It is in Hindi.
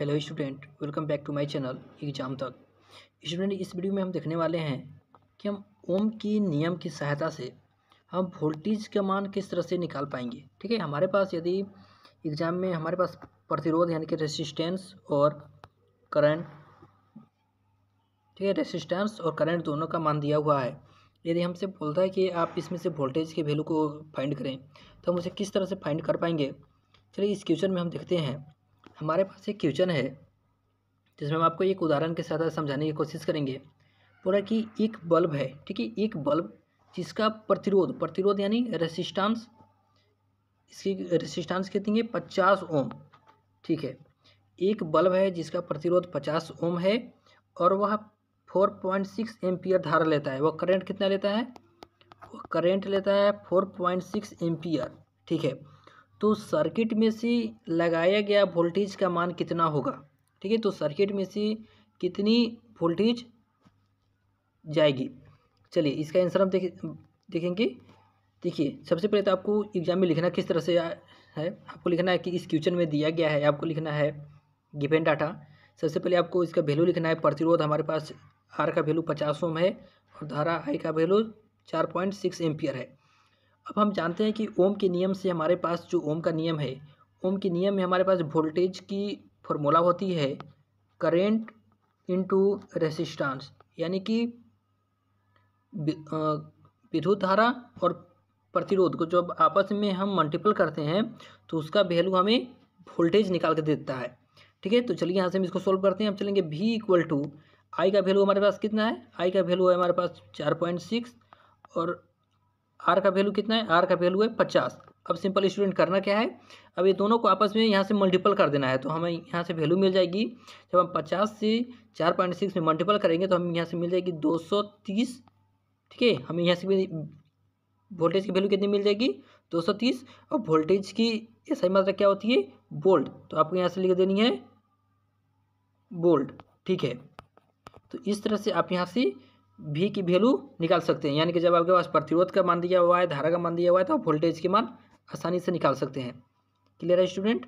hello student welcome back to my channel exam तक स्टूडेंट इस वीडियो में हम देखने वाले हैं कि हम ओम की नियम की सहायता से हम वोल्टेज का मान किस तरह से निकाल पाएंगे ठीक है हमारे पास यदि एग्जाम में हमारे पास प्रतिरोध यानी कि रेसिस्टेंस और करंट ठीक है रेसिस्टेंस और करंट दोनों का मान दिया हुआ है यदि हमसे बोलता है कि आप इसमें से वोल्टेज के वैल्यू को फाइंड करें तो हम उसे किस तरह से फाइंड कर पाएंगे चलिए इस क्वेश्चन में हम देखते हैं हमारे पास एक क्वेश्चन है जिसमें हम आपको एक उदाहरण के साथ समझाने की कोशिश करेंगे पूरा कि एक बल्ब है ठीक है एक बल्ब जिसका प्रतिरोध प्रतिरोध यानी रेसिस्टेंस इसकी रेसिस्टेंस कितनी है पचास ओम ठीक है एक बल्ब है जिसका प्रतिरोध पचास ओम है और वह फोर पॉइंट सिक्स एम्पियर धारा लेता है वह करंट कितना लेता है करंट लेता है फोर पॉइंट सिक्स एम्पियर ठीक है तो सर्किट में से लगाया गया वोल्टेज का मान कितना होगा ठीक है तो सर्किट में से कितनी वोल्टेज जाएगी चलिए इसका आंसर हम देख देखेंगे देखिए सबसे पहले तो आपको एग्जाम में लिखना किस तरह से है आपको लिखना है कि इस क्वेश्चन में दिया गया है आपको लिखना है गिवेन डाटा सबसे पहले आपको इसका वैल्यू लिखना है प्रतिरोध हमारे पास आर का वैल्यू पचास ओम है और धारा आई का वैल्यू चार पॉइंट सिक्स एम्पियर है अब हम जानते हैं कि ओम के नियम से हमारे पास जो ओम का नियम है ओम के नियम में हमारे पास वोल्टेज की फॉर्मूला होती है करेंट इंटू रेसिस्टांस यानी कि विद्युत धारा और प्रतिरोध को जब आपस में हम मल्टीपल करते हैं तो उसका वैल्यू हमें वोल्टेज निकाल के देता है ठीक है तो चलिए यहाँ से हम इसको सोल्व करते हैं हम चलेंगे भी इक्वल टू आई का वैल्यू हमारे पास कितना है आई का वैल्यू है हमारे पास चार पॉइंट सिक्स और आर का वैल्यू कितना है आर का वैल्यू है पचास अब सिंपल स्टूडेंट करना क्या है अब ये दोनों को आपस में यहाँ से मल्टीपल कर देना है तो हमें यहाँ से वैल्यू मिल जाएगी जब हम पचास से चार पॉइंट सिक्स में मल्टीपल करेंगे तो हमें यहाँ से मिल जाएगी दो सौ तीस ठीक है हमें यहाँ से वोल्टेज की वैल्यू कितनी मिल जाएगी दो सौ तीस और वोल्टेज की सही मात्रा क्या होती है बोल्ट तो आपको यहाँ से लिख देनी है बोल्ट ठीक है तो इस तरह से आप यहाँ से वी की वैल्यू निकाल सकते हैं यानी कि जब आपके पास प्रतिरोध का मान दिया हुआ है धारा का मान दिया हुआ है तो आप वोल्टेज के मान आसानी से निकाल सकते हैं क्लियर है स्टूडेंट